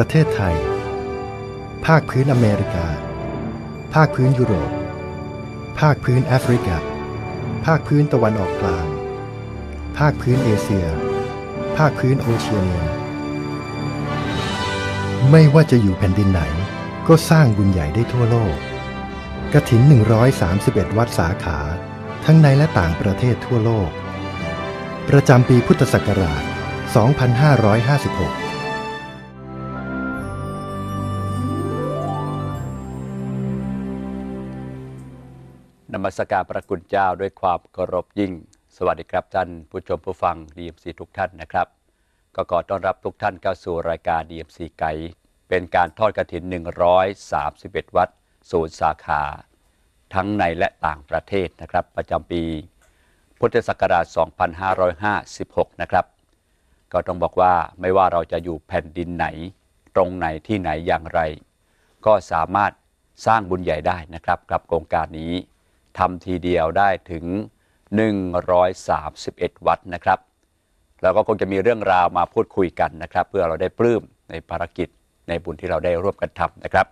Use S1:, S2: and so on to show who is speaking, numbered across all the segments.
S1: ประเทศไทย ภาคพื้นอเมริกา ภาคพื้นยุโรป ภาคพื้นแอฟริกา ภาคพื้นตะวันออกกลาง ภาคพื้นเอเชีย ภาคพื้นโอเชียเนีย ไม่ว่าจะอยู่แผ่นดินไหนก็สร้างบุญใหญ่ได้ทั่วโลก กระถิน 131 วัดสาขา ทั้งในและต่างประเทศทั่วโลก ประจำปีพุทธศักราช 2556
S2: นมัสการพระคุณเจ้าด้วยความเคารพยิ่ง สวัสดีครับท่าน ผู้ชมผู้ฟังดีเอ็มซีทุกท่านนะครับ ก็ขอต้อนรับทุกท่านเข้าสู่รายการดีเอ็มซีไกด์เป็นการทอดกระถิ่น131 วัดศูนย์สาขา ทั้งในและต่างประเทศนะครับ ประจำปี พุทธศักราช2556 นะครับ ก็ต้องบอกว่าไม่ว่าเราจะอยู่แผ่นดินไหน ตรงไหนที่ไหนอย่างไร ก็สามารถสร้างบุญใหญ่ได้นะครับกับโครงการนี้ทำทีเดียวได้ถึง 131 วัดนะครับ แล้วก็คงจะมีเรื่องราวมาพูดคุยกันนะครับ เพื่อเราได้ปลื้มในภารกิจในบุญที่เราได้ร่วมกันทำนะครับ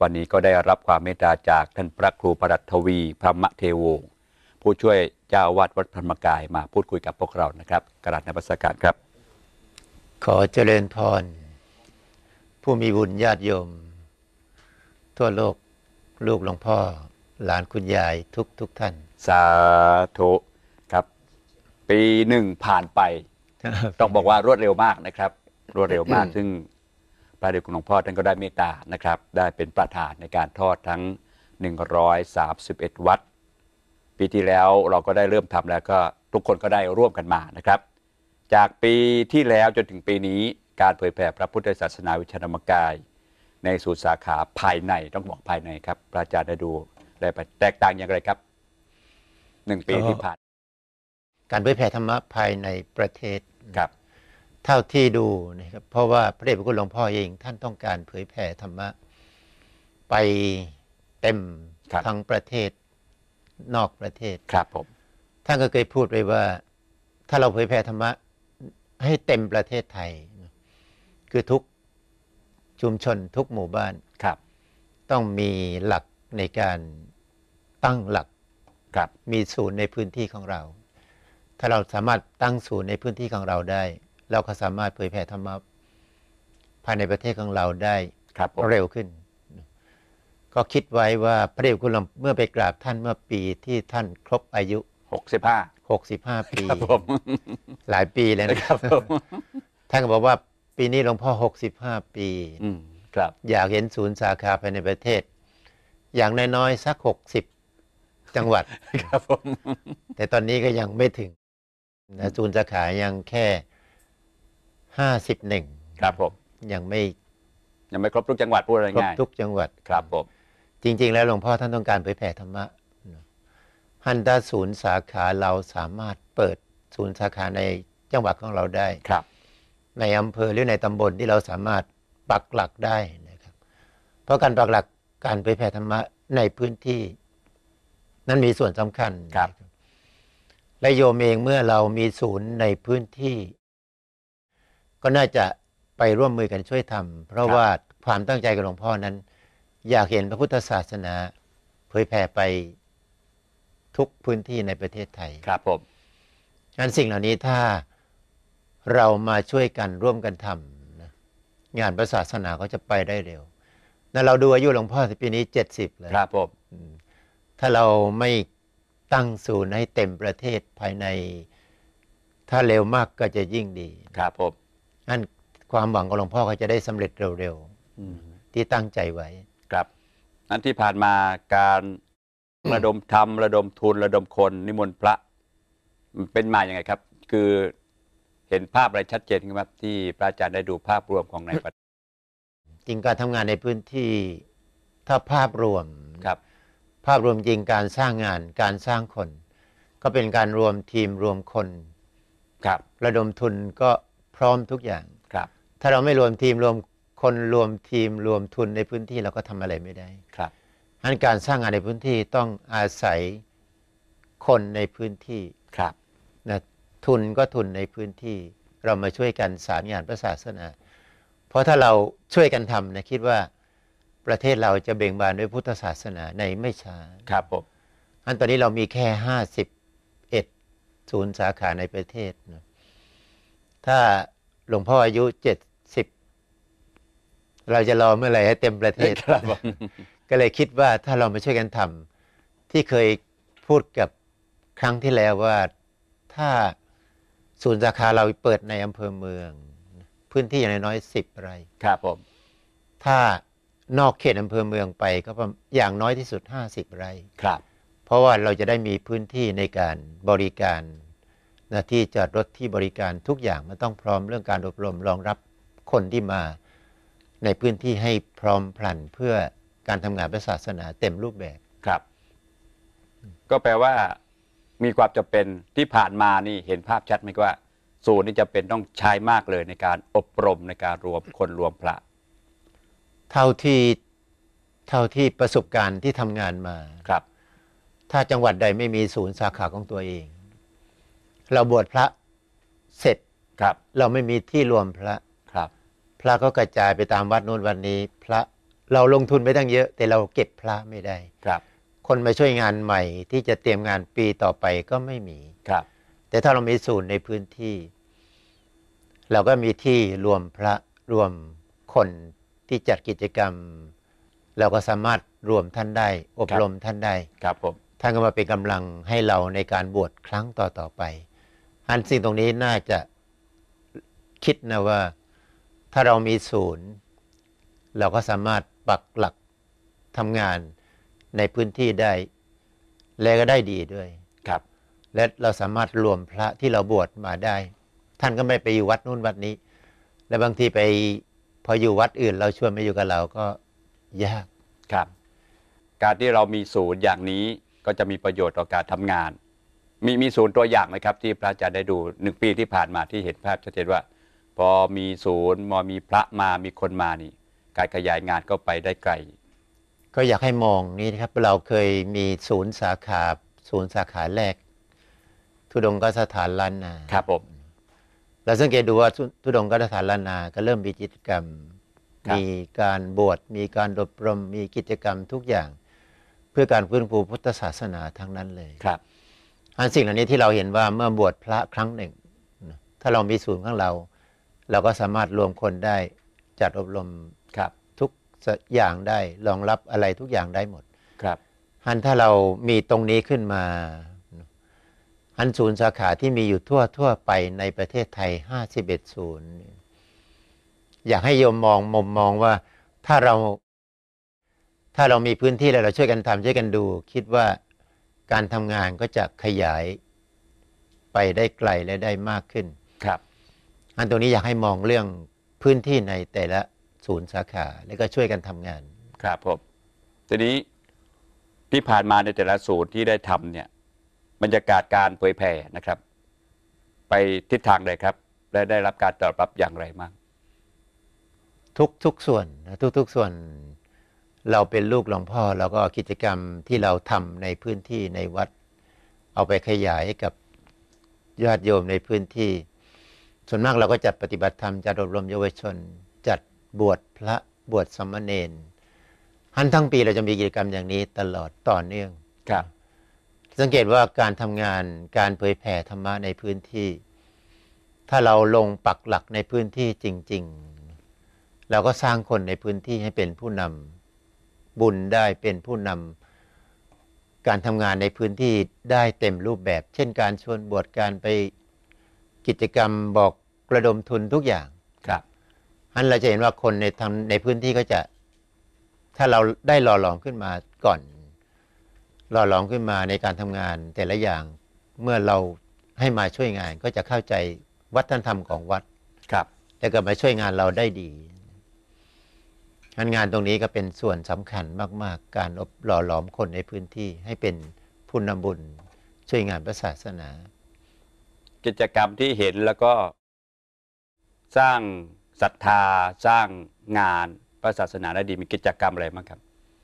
S2: วันนี้ก็ได้รับความเมตตาจากท่านพระครูประดัตทวีพระมะเทโวผู้ช่วยเจ้าวาดวัดพรรมกายมาพูดคุยกับพวกเรานะครับ กราบในพัีการครับ ขอ
S3: เจริญพรผู้มีบุญญาติโยมทั่วโลก
S2: ลูกหลวงพ่อหลานคุณยายทุกทุกท่าน สาธุครับ ปีหนึ่งผ่านไปต้องบอกว่ารวดเร็วมากนะครับ รวดเร็วมากซึ่งพระเดชคุณหลวงพ่อท่านก็ได้เมตตานะครับ ได้เป็นประธานในการทอดทั้ง 131 วัดปีที่แล้วเราก็ได้เริ่มทำแล้วก็ทุกคนก็ได้ร่วมกันมานะครับ จากปีที่แล้วจนถึงปีนี้การเผยแผ่พระพุทธศาสนาวิชธรรมกาย ในสูตรสาขาภายในต้องบอกภายในครับพระอาจารย์ได้ดูแตกต่างอย่างไรครับหนึ่งปีที่ผ่าน
S3: การเผยแผ่ธรรมะภายในประเทศครับ เท่าที่ดูนะครับเพราะว่าพระเดชพระคุณหลวงพ่อเองท่านต้องการเผยแผ่ธรรมะไปเต็มทั้งประเทศนอกประเทศครับผมท่านก็เคยพูดไว้ว่า ถ้าเราเผยแผ่ธรรมะให้เต็มประเทศไทย คือทุกชุมชนทุกหมู่บ้านครับ ต้องมีหลักในการตั้งหลักครับ มีศูนย์ในพื้นที่ของเรา ถ้าเราสามารถตั้งศูนย์ในพื้นที่ของเราได้ เราก็สามารถเผยแผ่ธรรมะภายในประเทศของเราได้ ครับ เร็วขึ้น ก็คิดไว้ว่าพระเดชคุณหลวงเมื่อไปกราบท่านเมื่อปีที่ท่านครบอายุหกสิบห้าหกสิบห้าปีหลายปีเลยนะครับ ท่านก็บอกว่า ปีนี้หลวงพ่อหกสิบห้าปีครับอยากเห็นศูนย์สาขาภายในประเทศอย่างน้อยๆสักหกสิบจังหวัดครับผม แต่ตอนนี้ก็ยังไม่ถึงนะจูนสาขายังแค่ห้าสิบหนึ่งครับผมยังไม่ยังไม่ครบทุกจังหวัดพูดอะไรง่ายทุกจังหวัดครับผมจริง ๆ แล้วหลวงพ่อท่านต้องการเผยแผ่ธรรมะฮันดาศูนย์สาขาเราสามารถเปิดศูนย์สาขาในจังหวัดของเราได้ครับ ในอำเภอหรือในตำบลที่เราสามารถปักหลักได้นะครับ เพราะการปักหลักการเผยแผ่ธรรมะในพื้นที่นั้นมีส่วนสำคัญ ครับและโยมเองเมื่อเรามีศูนย์ในพื้นที่ ก็น่าจะไปร่วมมือกันช่วยทำเพราะว่าความตั้งใจของหลวงพ่อนั้น อยากเห็นพระพุทธศาสนาเผยแผ่ไปทุกพื้นที่ในประเทศไทย ครับผมงั้นสิ่งเหล่านี้ถ้าเรามาช่วยกันร่วมกันทำนะงานพระศาสนาก็จะไปได้เร็วนะเราดูอายุหลวงพ่อ สิปีนี้เจ็ดสิบเลยครับผมถ้าเราไม่ตั้งศูนย์ให้เต็มประเทศภายใน ถ้าเร็วมากก็จะยิ่งดี ครับผมนั่นความหวังของหลวงพ่อก็จะได้สำเร็จเร็วๆที่ตั้งใจไว้
S2: ครับนันที่ผ่านมาการระดมทำระดมทุนระดมคนนิมนต์พระ เป็นมาอย่างไงครับ คือเห็นภาพอะไรชัดเจนครับที่พระอาจารย์ได้ดูภาพรวมของในประ
S3: จริงการทำงานในพื้นที่ถ้าภาพรวมครับภาพรวมจริงการสร้างงานการสร้างคน ก็เป็นการรวมทีมรวมคนครับระดมทุนก็พร้อมทุกอย่างครับ ถ้าเราไม่รวมทีม รวมคนรวมทีมรวมทุนในพื้นที่เราก็ทำอะไรไม่ได้ครับงันการสร้างงานในพื้นที่ต้องอาศัยคนในพื้นที่ครับนะทุนก็ทุนในพื้นที่ เรามาช่วยกันสานงานพระศาสนาพราะถ้าเราช่วยกันทำนะคิดว่าประเทศเราจะ เบ่งบานด้วยพุทธศาสนาในไม่ช้าครับผมอันตอนนี้เรามีแค่ห้าสิบเอ็ดศูนย์สาขาในประเทศนะถ้าหลวงพ่ออายุเจ็ดสิบเราจะรอเมื่อไหร่ให้เต็มประเทศครับก็เลยคิดว่าถ้าเรามาช่วยกันทำที่เคยพูดกับครั้งที่แล้วว่าถ้าศูนย์สาขาเราเปิดในอำเภอเมืองพื้นที่อย่างน้อยสิบไร่ ครับผม ถ้านอกเขตอำเภอเมืองไป ก็อย่างน้อยที่สุดห้าสิบไร่ ครับ เพราะว่าเราจะได้มีพื้นที่ในการบริการนะที่จอดรถที่บริการทุกอย่างมันต้องพร้อมเรื่องการอบรมรองรับคนที่มา ในพื้นที่ให้พร้อมพลันเพื่อการทำงานพระศา
S2: สนาเต็มรูปแบบ ครับ ก็แปลว่า มีความจำเป็นที่ผ่านมานี่เห็นภาพชัดไหมว่าสูตรนี้จะเป็นต้องใช้มากเลยในการอบรมในการรวมคนรวมพระ
S3: เท่าที่เท่าที่ประสบการณ์ที่ทำงานมา ครับ ถ้าจังหวัดใดไม่มีศูนย์สาขาของตัวเอง เราบวชพระเสร็จครับ เราไม่มีที่รวมพระ ครับ พระก็กระจายไปตามวัดโน้นวันนี้ พระเราลงทุนไปตั้งเยอะแต่เราเก็บพระไม่ได้ ครับ คนมาช่วยงานใหม่ที่จะเตรียมงานปีต่อไปก็ไม่มี ครับ แต่ถ้าเรามีศูนย์ในพื้นที่เราก็มีที่รวมพระรวมคนที่จัดกิจกรรม เราก็สามารถรวมท่านได้ อบรมท่านได้ครับผมท่านก็มาเป็นกำลังให้เราในการบวชครั้งต่อๆไป อันสิ่งตรงนี้น่าจะคิดนะว่าถ้าเรามีศูนย์ เราก็สามารถปักหลักทำงานในพื้นที่ได้และก็ได้ดีด้วยครับ และเราสามารถรวมพระที่เราบวชมาได้ท่านก็ไม่ไปอยู่วัดนู่นวัดนี้และบางทีไป พออยู่วัดอื่น เราชวนมาอยู่กับเราก็ ยากครับ
S2: การที่เรามีศูนย์อย่างนี้ก็จะมีประโยชน์ต่อการทำงาน มีมีศูนย์ตัวอย่างไหมครับ ที่พระอาจารย์ได้ดูหนึ่งปีที่ผ่านมาที่เห็นภาพชัดเจนว่า พอมีศูนย์มอมีพระมามีคนมานี่ การขยายงานก็ไปได้ไกล
S3: ก็อยากให้มองนี่นะครับเราเคยมีศูนย์สาขาศูนย์สาขาแรกทุดงก็สถานลันนาครับผมเราสังเกตดูว่าทุดงกัตถาลานาก็เริ่มมีกิจกรรม มีการบวช มีการอบรม มีกิจกรรมทุกอย่าง เพื่อการฟื้นฟูพุทธศาสนาทั้งนั้นเลยครับ อันสิ่งเหล่านี้ที่เราเห็นว่าเมื่อบวชพระครั้งหนึ่งถ้าเรามีศูนย์ของเรา เราก็สามารถรวมคนได้จัดอบรมครับทุกอย่างได้รองรับอะไรทุกอย่างได้หมดครับหันถ้าเรามีตรงนี้ขึ้นมาอันศูนย์สาขาที่มีอยู่ทั่วทั่วไปในประเทศไทย51ศูนย์อยากให้โยมมองมุมมองว่าถ้าเรา ถ้าเรามีพื้นที่แล้วเราช่วยกันทำช่วยกันดู คิดว่าการทำงานก็จะขยายไปได้ไกลและได้มากขึ้นครับ อันตรงนี้อยากให้มองเรื่องพื้นที่ในแต่ละศูนย์สาขาแล้วก็ช่วยกันทำงาน
S2: ครับผมทีนี้ที่ผ่านมาในแต่ละศูนย์ที่ได้ทำเนี่ยบรรยากาศการเผยแผ่นะครับ ไปทิศทางใดครับ และได้รับการตอบรับอย่างไรมาก
S3: ทุกทุกส่วนทุกทุกส่วนเราเป็นลูกหลวงพ่อเราก็กิจกรรมที่เราทำในพื้นที่ในวัด เอาไปขยายให้กับญาติโยมในพื้นที่ ส่วนมากเราก็จัดปฏิบัติธรรมจัดอบรมเยาวชนจัดบวชพระบวชสมณเณรทั้งทั้งปีเราจะมีกิจกรรมอย่างนี้ตลอดต่อเนื่องครับสังเกตว่าการทำงานการเผยแผ่ธรรมะในพื้นที่ ถ้าเราลงปักหลักในพื้นที่จริง ๆ เราก็สร้างคนในพื้นที่ให้เป็นผู้นำบุญได้เป็นผู้นำการทำงานในพื้นที่ได้เต็มรูปแบบ เช่นการชวนบวชการไปกิจกรรมบอกระดมทุนทุกอย่างครับอันเราจะเห็นว่าคนในทางในพื้นที่ก็จะถ้าเราได้หล่อหลอมขึ้นมาก่อนหล่อหลอมขึ้นมาในการทำงาน แต่ละอย่างเมื่อเราให้มาช่วยงานก็จะเข้าใจวัฒนธรรมของวัดครับแล้วก็มาช่วยงานเราได้ดี งานงานตรงนี้ก็เป็นส่วนสำคัญมาก ๆ การอบหล่อหลอมคนในพื้นที่ให้เป็นผู้นำบุญช่วยงานพระศาสนา
S2: กิจกรรมที่เห็นแล้วก็ สร้างศรัทธาสร้างงานพระศาสนาได้ดีมีกิจกรรมอะไรบ้างครับ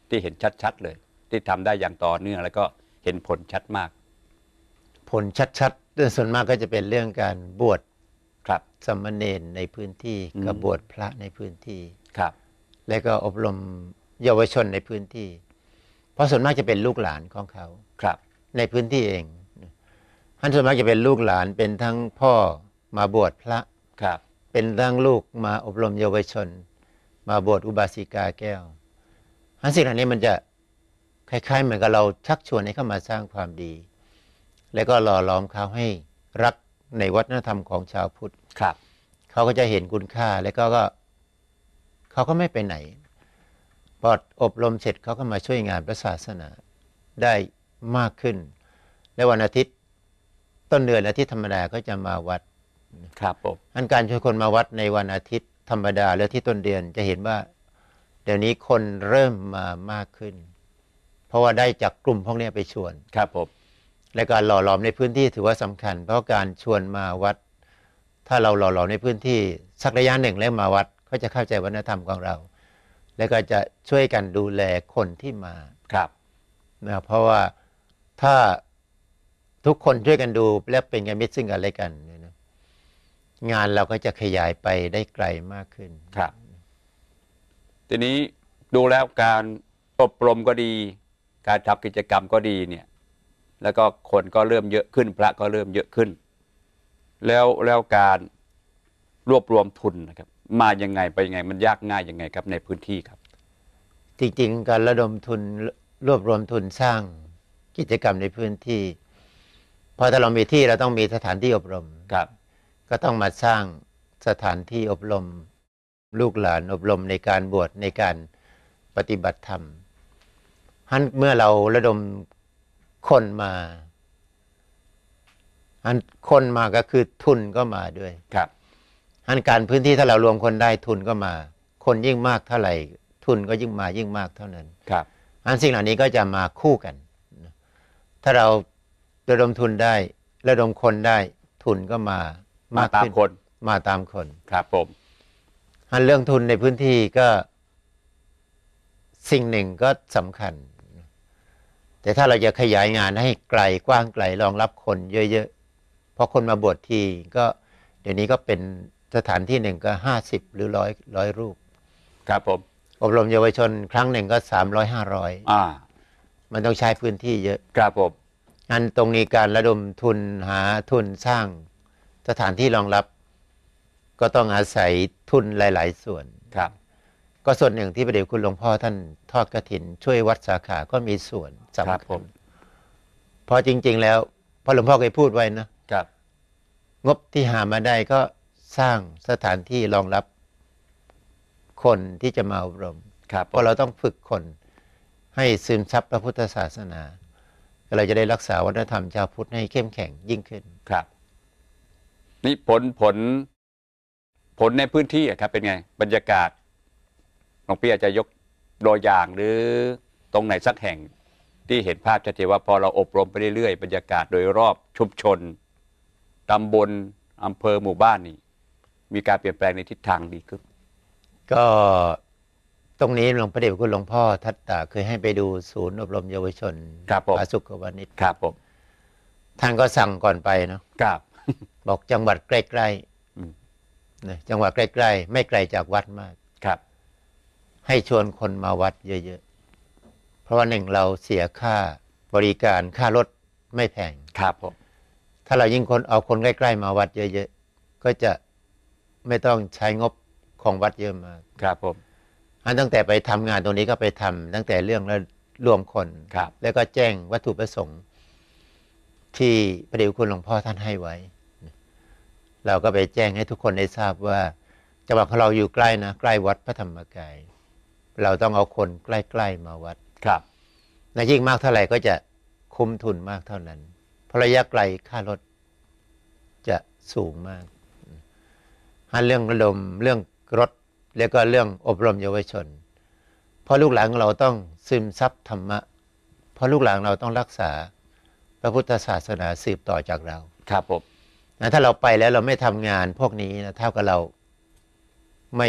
S2: ที่เห็นชัดๆเลยที่ทำได้อย่างต่อเนื่องแล้วก็เห็นผลชัดมาก
S3: ผลชัดๆเรื่องส่วนมากก็จะเป็นเรื่องการบวช ครับ สมณเณรในพื้นที่กับบวชพระในพื้นที่ ครับ และก็อบรมเยาวชนในพื้นที่ เพราะส่วนมากจะเป็นลูกหลานของเขา ครับ ในพื้นที่เองท่านส่วนมากจะเป็นลูกหลาน เป็นทั้งพ่อมาบวชพระ ครับ เป็นทั้งลูกมาอบรมเยาวชน มาบวชอุบาสิกาแก้วทั้งสิ่งเหล่านี้มันจะคล้ายๆเหมือนกับเราชักชวนให้เข้ามาสร้างความดี แล้วก็หล่อหลอมเขาให้รักในวัฒนธรรมของชาวพุทธครับ เขาก็จะเห็นคุณค่าแล้วก็เขาก็ไม่ไปไหนปอดอบรมเสร็จเขาก็มาช่วยงานพระศาสนาได้มากขึ้นและวันอาทิตย์ต้นเดือนอาทิตย์ธรรมดาก็จะมาวัดครับผมอันการช่วยคนมาวัดในวันอาทิตย์ธรรมดาและที่ต้นเดือนจะเห็นว่าเดี๋ยวนี้คนเริ่มมามากขึ้นเพราะว่าได้จากกลุ่มพวกนี้ไปชวน ครับผมและการหล่อหลอมในพื้นที่ถือว่าสำคัญ เพราะการชวนมาวัด ถ้าเราหล่อหลอมในพื้นที่ สักระยะหนึ่งแล้วมาวัดก็จะเข้าใจวัฒนธรรมของเรา และก็จะช่วยกันดูแลคนที่มา ครับนะเพราะว่าถ้าทุกคนช่วยกันดูและเป็นกันมิตรซึ่งกันและกัน งานเราก็จะขยายไปได้ไกลมากขึ้น
S2: ครับ ทีนี้ดูแล้วการอบรมก็ดีการทำกิจกรรมก็ดีเนี่ยแล้วก็คนก็เริ่มเยอะขึ้น พระก็เริ่มเยอะขึ้น แล้วแล้วการรวบรวมทุนนะครับมายังไงไปยังไงมันยากง่ายยังไงครับในพื้นที่ครับ จริงๆ การระดมทุน
S3: รวบรวมทุนสร้างกิจกรรมในพื้นที่พอถ้าเรามีที่เราต้องมีสถานที่อบรมครับ ก็ต้องมาสร้างสถานที่อบรม ลูกหลานอบรมในการบวชในการปฏิบัติธรรมฮันเมื่อเราระดมคนมาอันคนมาก็คือทุนก็มาด้วยครับ อันการพื้นที่ถ้าเรารวมคนได้ทุนก็มา คนยิ่งมากเท่าไหร่ ทุนก็ยิ่งมายิ่งมากเท่านั้นครับ อันสิ่งเหล่านี้ก็จะมาคู่กัน ถ้าเราระดมทุนได้ระดมคนได้ทุนก็มา มาตามคนมาตามคนครับผมอันเรื่องทุนในพื้นที่ก็สิ่งหนึ่งก็สำคัญแต่ถ้าเราจะขยายงานให้ไกลกว้างไกลรองรับคนเยอะๆเพราะคนมาบวชทีก็เดี๋ยวนี้ก็เป็นสถานที่หนึ่งก็ห้าสิบหรือร้อยร้อยรูปครับผมอบรมเยาวชนครั้งหนึ่งก็สามร้อยห้าร้อยอ่ามันต้องใช้พื้นที่เยอะครับผมอันตรงนี้การระดมทุนหาทุนสร้าง สถานที่รองรับก็ต้องอาศัยทุนหลาย ๆ ส่วนครับก็ส่วนหนึ่งที่ประเดี๋ยวคุณหลวงพ่อท่านทอดกระถินช่วยวัดสาขาก็มีส่วนสำรับผม พอจริงๆแล้ว พอหลวงพ่อเคยพูดไว้นะครับ งบที่หามาได้ก็สร้างสถานที่รองรับ คนที่จะมาอบรม ครับเพราะเราต้องฝึกคน ให้ซึมซับพระพุทธศาสนา เราจะได้รักษาวัฒนธรรมชาวพุทธให้เข้มแข็งยิ่งขึ้น
S2: ครับนี่ผลผล ผลในพื้นที่ครับเป็นไงบรรยากาศลวงพี่อาจจะยกโดยอย่างหรือตรงไหนสักแห่ง ที่เห็นภาพชัดเจนว่าพอเราอบรมไปเรื่อยๆบรรยากาศ โดยรอบชุมชนตำบลอำเภอหมู่บ้านนี่ มีการเปลี่ยนแปลงในทิศทางดีขึ้น
S3: ก็ตรงนี้หลวงพระเดชคุณหลวงพ่อทัตตาเคยให้ไปดูศูนย์อบรมเยาวชนครับผมสุขวานิชครับผม ท่านก็สั่งก่อนไปเนาะครับบอกจังหวัดใกล้ๆจังหวัดใกล้ ๆ ไม่ไกลจากวัดมากให้ชวนคนมาวัดเยอะๆ เพราะว่าหนึ่งเราเสียค่าบริการค่ารถไม่แพง ครับผม ถ้าเรายิ่งคนเอาคนใกล้ ๆ มาวัดเยอะ ๆ ก็จะไม่ต้องใช้งบของวัดเยอะมา ครับผมอันตั้งแต่ไปทำงานตรงนี้ก็ไปทำ ตั้งแต่เรื่องแล้วรวมคนครับ แล้วก็แจ้งวัตถุประสงค์ ที่พระเดชคุณหลวงพ่อท่านให้ไว้ เราก็ไปแจ้งให้ทุกคนได้ทราบว่าจังหวัดของเราอยู่ใกล้นะ ใกล้วัดพระธรรมกายเราต้องเอาคนใกล้ ๆ มาวัด ครับนะยิ่งมากเท่าไหร่ก็จะคุ้มทุนมากเท่านั้น เพราะระยะไกลค่ารถจะสูงมากหาเรื่องระมเรื่องรถ แล้วก็เรื่องอบรมเยาวชน เพราะลูกหลานเราต้องซึมซับธรรมะ เพราะลูกหลานเราต้องรักษาพระพุทธศาสนาสืบต่อจากเรา ครับผมนะถ้าเราไปแล้วเราไม่ทำงาน พวกนี้นะเท่ากับเราไม่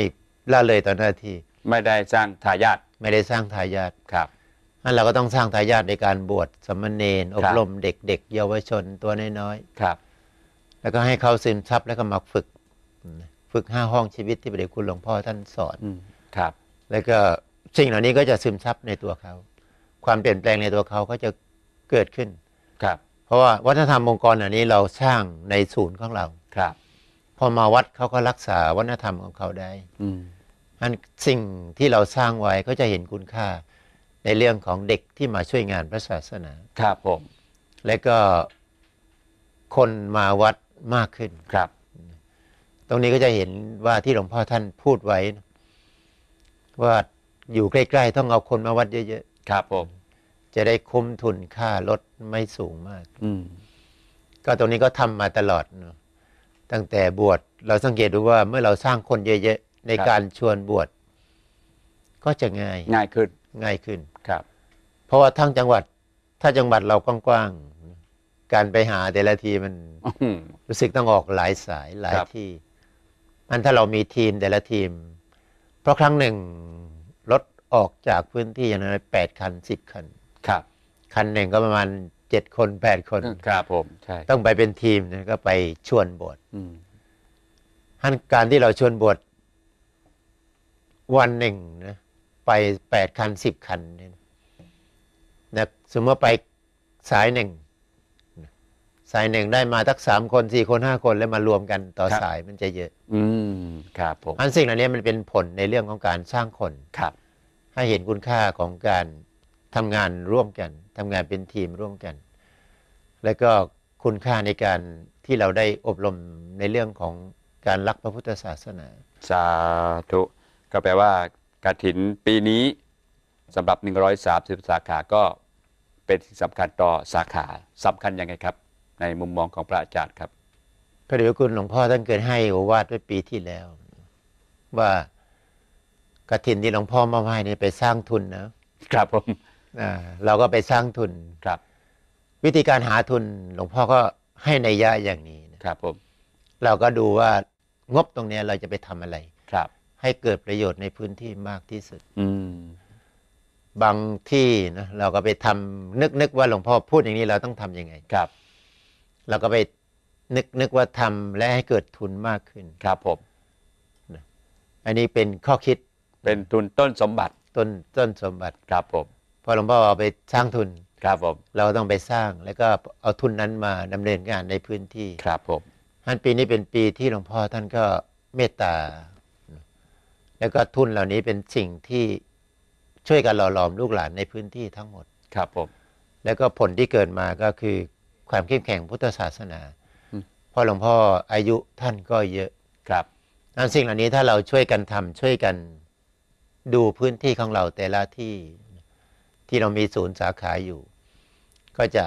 S3: ละเลยต่อหน้าที่ไม่ได้สร้างทายาทไม่ได้สร้างทายาทครับนั่นเราก็ต้องสร้างทายาทในการบวชสมณเณรอบรม เด็กๆเยาวชน ตัวน้อยๆครับ แล้วก็ให้เขาซึมซับแล้วก็มาฝึกฝึกห้าห้องชีวิตที่พระเดชคุณหลวงพ่อท่านสอนครับ แล้วก็สิ่งเหล่านี้ก็จะซึมซับในตัวเขา ความเปลี่ยนแปลงในตัวเขาก็จะเกิดขึ้น ครับ เพราะว่าวัฒนธรรมองค์กรอันนี้เราสร้างในศูนย์ของเราครับ พอมาวัดเขาก็รักษาวัฒนธรรมของเขาได้ อืนั้นสิ่งที่เราสร้างไว้ก็จะเห็นคุณค่า ในเรื่องของเด็กที่มาช่วยงานพระศาสนาครับผม และก็คนมาวัดมากขึ้นครับ ตรงนี้ก็จะเห็นว่าที่หลวงพ่อท่านพูดไว้ ว่าอยู่ใกล้ๆต้องเอาคนมาวัดเยอะๆครับผม จะได้คุ้มทุนค่ารถไม่สูงมากอืก็ตรงนี้ก็ทำมาตลอดเนาะตั้งแต่บวชเราสังเกตดูว่าเมื่อเราสร้างคนเยอะ ๆในการชวนบวชก็จะง่ายง่ายขึ้นง่ายขึ้นครับ เพราะว่าทั้งจังหวัดถ้าจังหวัดเรากว้างๆการไปหาแต่ละทีมัน รู้สึกต้องออกหลายสายหลายที่อันถ้าเรามีทีมแต่ละทีมเพราะครั้งหนึ่งรถออกจากพื้นที่อย่างน้อยแปดคันสิบคัน ครับคันหนึ่งก็ประมาณเจ็ดคนแปดคนครับผมใช่ต้องไปเป็นทีมนะก็ไปชวนบวชท่านการที่เราชวนบวชวันหนึ่งนะไปแปดคันสิบคันเนี่ยนะสมมติไปสายหนึ่งสายหนึ่งได้มาทักสามคนสี่คนห้าคนแล้วมารวมกันต่อสายมันจะเยอะ
S2: อืมครับผ
S3: มอันสิ่งเหล่านี้มันเป็นผลในเรื่องของการสร้างคน ครับ ให้เห็นคุณค่าของการทำงานร่วมกัน ทำงานเป็นทีมร่วมกัน แล้วก็คุณค่าในการที่เราได้อบรมในเรื่องของการรักพระพุทธศาสนา
S2: สาธุก็แปลว่ากระถินปีนี้สำหรับ130สาขาก็เป็นสำคัญต่อสาขาสำคัญยังไงครับ ในมุมมองของพระอาจารย์ครับพระเดช
S3: คุณหลวงพ่อท่านเกิดให้โอวาทไว้ปีที่แล้ว ว่ากระถินที่หลวงพ่อมาให้นี่ไปสร้างทุนนะครับผมเราก็ไปสร้างทุนครับ วิธีการหาทุนหลวงพ่อก็ให้ในยะอย่างนี้นะครับ ผม เราก็ดูว่างบตรงนี้เราจะไปทำอะไรครับให้เกิดประโยชน์ในพื้นที่มากที่สุดบางที่นะเราก็ไปทำนึกนึกว่าหลวงพ่อพูดอย่างนี้เราต้องทำยังไง ครับ เราก็ไปนึกนึกว่าทำและให้เกิดทุนมากขึ้น ครับผม อันนี้เป็นข้อคิดเป็นทุนต้นสมบัติ ต้นต้นสมบัติครับผม พอหลวงพ่อเอาไปสร้างทุนครับผมเราต้องไปสร้างแล้วก็เอาทุนนั้นมาดำเนินงานในพื้นที่ครับผมท่านปีนี้เป็นปีที่หลวงพ่อท่านก็เมตตาแล้วก็ทุนเหล่านี้เป็นสิ่งที่ช่วยกันหล่อหลอมลูกหลานในพื้นที่ทั้งหมดครับผมแล้วก็ผลที่เกิดมาก็คือความเข้มแข็งพุทธศาสนาพ่อหลวงพ่ออายุท่านก็เยอะครับนั่นสิ่งเหล่านี้ถ้าเราช่วยกันทำ ช่วยกันดูพื้นที่ของเราแต่ละที่ที่เรามีศูนย์สาขาอยู่ ก็จะ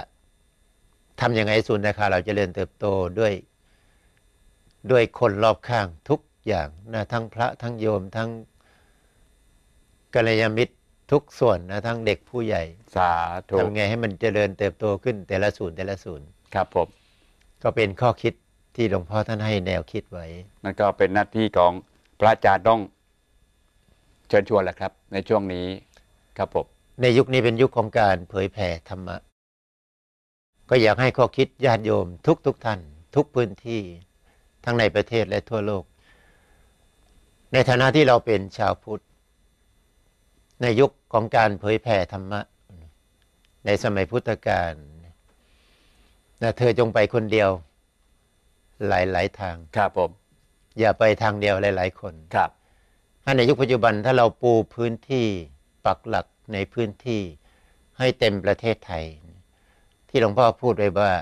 S3: ทํำยังไงศูนย์สาขาเราจะเริญเติบโตด้วย ด้วยคนรอบข้างทุกอย่างนะทั้งพระ ทั้งโยมทั้งกัลยาณมิตรทุกส่วนนะทั้งเด็กผู้ใหญ่ สาธุทำไงให้มันเจริญเติบโตขึ้นแต่ละศูนย์แต่ละศูนย์ครับผมก็เป็นข้อคิดที่หลวงพ่อท่านให้แนวคิดไว้
S2: นั่นก็เป็นหน้าที่ของพระอาจารย์ต้องเชิญชวนแหละครับ ในช่วงนี้ครับผมในยุคนี้เป็นยุคของ
S3: การเผยแผ่ธรรมะ ก็อยากให้ข้อคิดญาติโยม ทุกทุกท่านทุกพื้นที่ทั้งในประเทศและทั่วโลกในฐานะที่เราเป็นชาวพุทธ ในยุคของการเผยแผ่ธรรมะ ในสมัยพุทธกาลนะเธอจงไปคนเดียว หลายหลายทาง ครับผม อย่าไปทางเดียวหลายหลายคน ครับถ้าในยุคปัจจุบันถ้าเราปูพื้นที่ปักหลักในพื้นที่ให้เต็มประเทศไทย ที่หลวงพ่อพูดไว้ว่า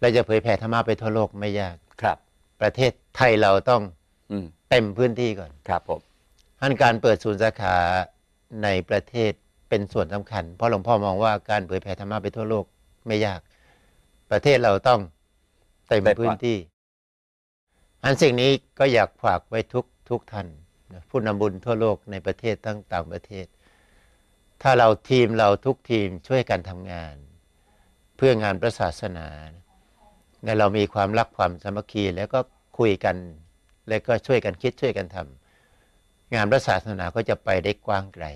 S3: เราจะเผยแผ่ธรรมะไปทั่วโลกไม่ยากครับ ประเทศไทยเราต้องเต็มพื้นที่ก่อนครับผมท่านการเปิดศูนย์สาขาในประเทศเป็นส่วนสำคัญเพราะหลวงพ่อมองว่าการเผยแผ่ธรรมะไปทั่วโลกไม่ยากประเทศเราต้องเต็มพื้นที่ อันสิ่งนี้ก็อยากฝากไว้ทุกทุกท่านผู้นำบุญทั่วโลกในประเทศทั้งต่างประเทศ ถ้าเราทีมเราทุกทีมช่วยกันทำงาน เพื่องานพระศาสนา และเรามีความรักความสามัคคีแล้วก็คุยกันและก็ช่วยกันคิดช่วยกันทำ งานพระศาสนาก็จะไปได้กว้างไกล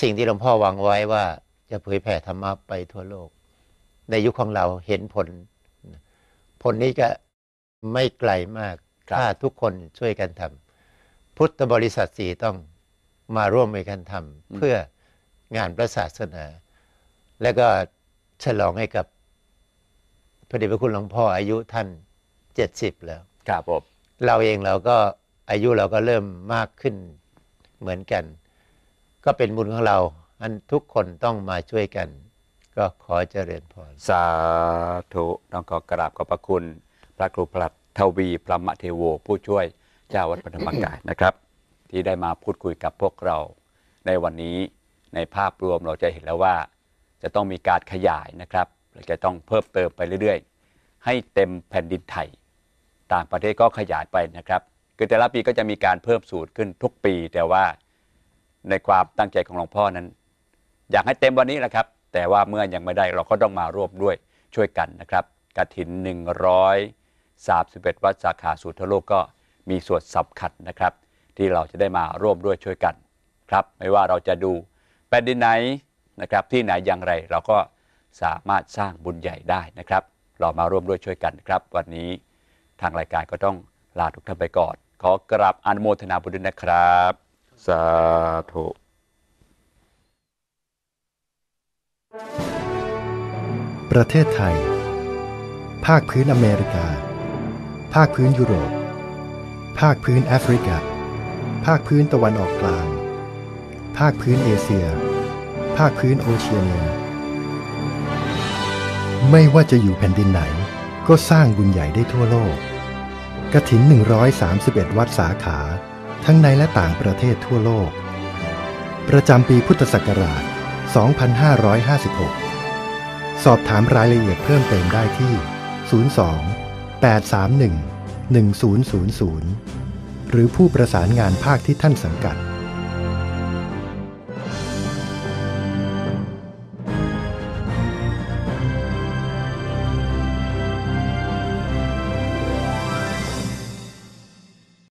S3: สิ่งที่หลวงพ่อวางไว้ว่า จะเผยแผ่ธรรมะไปทั่วโลก ในยุคของเราเห็นผล ผลนี้ก็ไม่ไกลมากถ้าทุกคนช่วยกันทำพุทธบริษัทสีต้องมาร่วมมือกันทำเพื่องานพระศาสนา และก็ฉลองให้กับพระเดชพระคุณหลวงพ่ออายุท่านเจ็ดสิบแล้วครับผมเราเองเราก็อายุเราก็เริ่มมากขึ้นเหมือนกัน ก็เป็นบุญของเราอันทุกคน
S2: ต้องมาช่วยกัน ก็ขอเจริญพรสาธุต้องขอกราบขอบพระคุณ พระครูปรัดทวีพระมเทโว ผู้ช่วยเจ้าวัดพระธรรมกายนะครับ ที่ได้มาพูดคุยกับพวกเรา ในวันนี้ในภาพรวมเราจะเห็นแล้วว่า จะต้องมีการขยายนะครับ และจะต้องเพิ่มเติมไปเรื่อยๆ ให้เต็มแผ่นดินไทยต่างประเทศก็ขยายไปนะครับ คือแต่ละปีก็จะมีการเพิ่มสูตรขึ้นทุกปี แต่ว่าในความตั้งใจของหลวงพ่อนั้น อยากให้เต็มวันนี้นะครับ แต่ว่าเมื่อยังไม่ได้เราก็ต้องมาร่วมด้วยช่วยกันนะครับกระถิน131 วัดสาขาสูตรทั่วโลกก็มีส่วนสำคัญนะครับ ที่เราจะได้มาร่วมด้วยช่วยกันครับ ไม่ว่าเราจะดูแผ่นดินไหนนะครับ ที่ไหนอย่างไรเราก็สามารถสร้างบุญใหญ่ได้นะครับเรามาร่วมด้วยช่วยกันครับ วันนี้ทางรายการก็ต้องลาทุกท่านไปก่อนขอกราบอนุโมทนาบุญด้วยนะครับ สาธุ
S1: ประเทศไทย ภาคพื้นอเมริกา ภาคพื้นยุโรป ภาคพื้นแอฟริกา ภาคพื้นตะวันออกกลาง ภาคพื้นเอเชีย ภาคพื้นโอเชียเนีย ไม่ว่าจะอยู่แผ่นดินไหน ก็สร้างบุญใหญ่ได้ทั่วโลกกระถิน131 วัดสาขา ทั้งในและต่างประเทศทั่วโลก ประจำปีพุทธศักราช 2556 สอบถามรายละเอียดเพิ่มเติมได้ที่ 02 831 1000หรือผู้ประสานงานภาคที่ท่านสังกัด